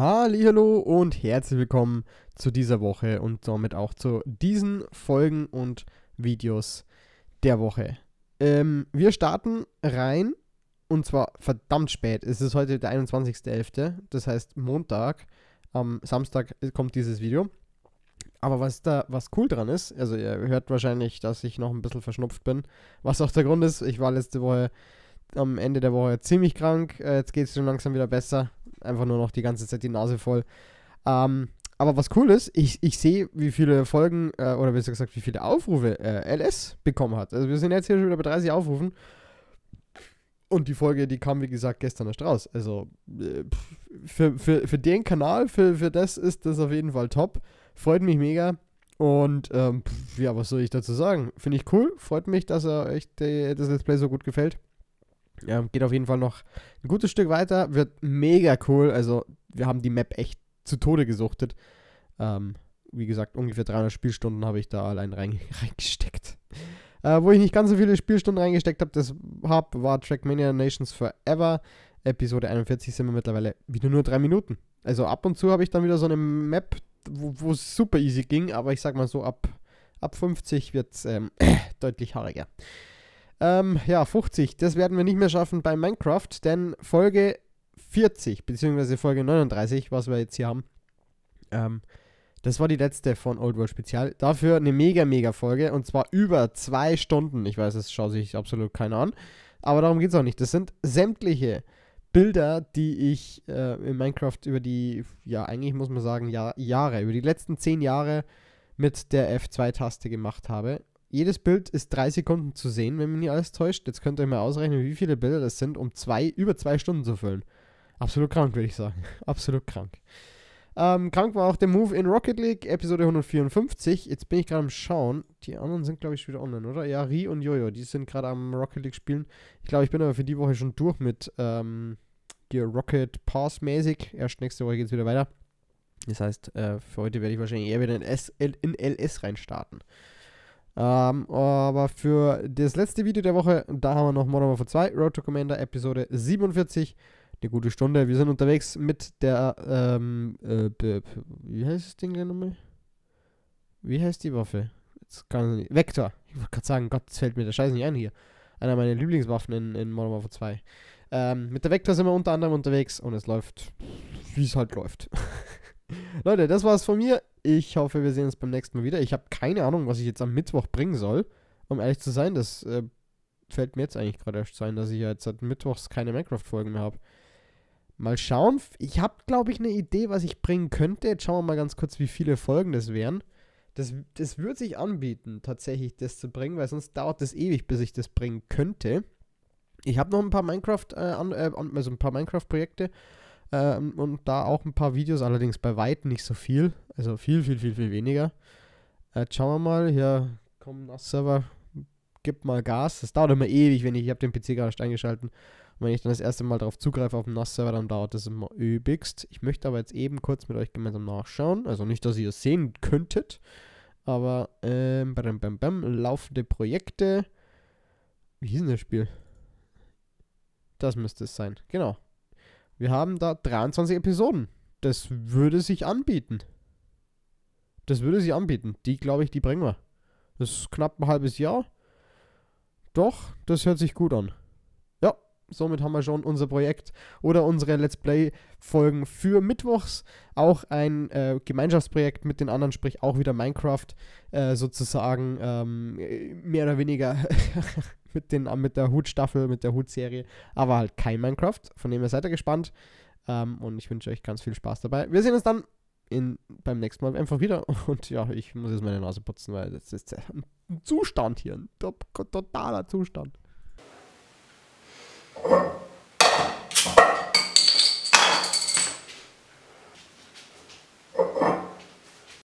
Hallo und herzlich willkommen zu dieser Woche und damit auch zu diesen Folgen und Videos der Woche. Ähm, wir starten rein und zwar verdammt spät. Es ist heute der 21.11., das heißt Montag. Am Samstag kommt dieses Video. Aber was da was cool dran ist, also ihr hört wahrscheinlich, dass ich noch ein bisschen verschnupft bin, was auch der Grund ist. Ich war letzte Woche am Ende der Woche ziemlich krank. Äh, jetzt geht es schon langsam wieder besser einfach nur noch die ganze Zeit die Nase voll. Ähm, aber was cool ist, ich, ich sehe, wie viele Folgen äh, oder besser gesagt, wie viele Aufrufe äh, LS bekommen hat. Also wir sind jetzt hier schon wieder bei 30 Aufrufen. Und die Folge, die kam, wie gesagt, gestern erst raus. Also äh, für, für, für den Kanal, für, für das ist das auf jeden Fall top. Freut mich mega. Und ähm, ja, was soll ich dazu sagen? Finde ich cool. Freut mich, dass er euch äh, das Let's Play so gut gefällt. Ähm, geht auf jeden Fall noch ein gutes Stück weiter. Wird mega cool. Also, wir haben die Map echt zu Tode gesuchtet. Ähm, wie gesagt, ungefähr 300 Spielstunden habe ich da allein rein, reingesteckt. Äh, wo ich nicht ganz so viele Spielstunden reingesteckt habe, das hab, war Trackmania Nations Forever. Episode 41 sind wir mittlerweile wieder nur drei Minuten. Also ab und zu habe ich dann wieder so eine Map, wo es super easy ging, aber ich sag mal so, ab, ab 50 wird es ähm, deutlich haariger. Ähm, ja, 50, das werden wir nicht mehr schaffen bei Minecraft, denn Folge 40, beziehungsweise Folge 39, was wir jetzt hier haben, ähm, das war die letzte von Old World Spezial. Dafür eine mega, mega Folge und zwar über zwei Stunden. Ich weiß, das schaut sich absolut keiner an, aber darum geht es auch nicht. Das sind sämtliche Bilder, die ich äh, in Minecraft über die, ja, eigentlich muss man sagen, Jahr, Jahre, über die letzten zehn Jahre mit der F2-Taste gemacht habe jedes Bild ist drei Sekunden zu sehen, wenn mich nicht alles täuscht. Jetzt könnt ihr mal ausrechnen, wie viele Bilder das sind, um zwei, über zwei Stunden zu füllen. Absolut krank, würde ich sagen. Absolut krank. Ähm, krank war auch der Move in Rocket League, Episode 154. Jetzt bin ich gerade am Schauen. Die anderen sind, glaube ich, wieder online, oder? Ja, Ri und Jojo, die sind gerade am Rocket League spielen. Ich glaube, ich bin aber für die Woche schon durch mit ähm, Rocket Pass mäßig. Erst nächste Woche geht es wieder weiter. Das heißt, äh, für heute werde ich wahrscheinlich eher wieder in, S in LS reinstarten. starten. Ähm, aber für das letzte Video der Woche, da haben wir noch Modern Warfare 2, Road to Commander, Episode 47. Eine gute Stunde. Wir sind unterwegs mit der, ähm, äh, wie heißt das Ding nochmal? Wie heißt die Waffe? Jetzt kann ich nicht. Vector. Ich wollte gerade sagen, Gott, fällt mir der Scheiß nicht ein hier. Einer meiner Lieblingswaffen in, in Modern Warfare 2. Ähm, mit der Vector sind wir unter anderem unterwegs und es läuft, wie es halt läuft. Leute, das war's von mir. Ich hoffe, wir sehen uns beim nächsten Mal wieder. Ich habe keine Ahnung, was ich jetzt am Mittwoch bringen soll. Um ehrlich zu sein, das äh, fällt mir jetzt eigentlich gerade erst sein, dass ich ja jetzt seit Mittwochs keine Minecraft-Folgen mehr habe. Mal schauen. Ich habe, glaube ich, eine Idee, was ich bringen könnte. Jetzt schauen wir mal ganz kurz, wie viele Folgen das wären. Das, das würde sich anbieten, tatsächlich das zu bringen, weil sonst dauert das ewig, bis ich das bringen könnte. Ich habe noch ein paar Minecraft, äh, äh, also ein paar Minecraft-Projekte ähm, und da auch ein paar Videos, allerdings bei weitem nicht so viel. Also viel, viel, viel, viel weniger. Äh, schauen wir mal, hier kommt ein Server, gib mal Gas. Das dauert immer ewig, wenn ich, ich habe den PC gerade erst eingeschalten. Und wenn ich dann das erste Mal darauf zugreife auf den NAS-Server, dann dauert das immer übigst. Ich möchte aber jetzt eben kurz mit euch gemeinsam nachschauen. Also nicht, dass ihr es sehen könntet. Aber ähm, bam, bam, bam, laufende Projekte. Wie hieß denn das Spiel? Das müsste es sein. Genau. Wir haben da 23 Episoden. Das würde sich anbieten. Das würde sich anbieten. Die, glaube ich, die bringen wir. Das ist knapp ein halbes Jahr. Doch, das hört sich gut an somit haben wir schon unser Projekt oder unsere Let's Play-Folgen für Mittwochs. Auch ein äh, Gemeinschaftsprojekt mit den anderen, sprich auch wieder Minecraft äh, sozusagen ähm, mehr oder weniger mit, den, mit der Hutstaffel, mit der Hutserie, aber halt kein Minecraft. Von dem her seid ihr gespannt ähm, und ich wünsche euch ganz viel Spaß dabei. Wir sehen uns dann in, beim nächsten Mal einfach wieder. Und ja, ich muss jetzt meine Nase putzen, weil das ist ein Zustand hier, ein totaler Zustand.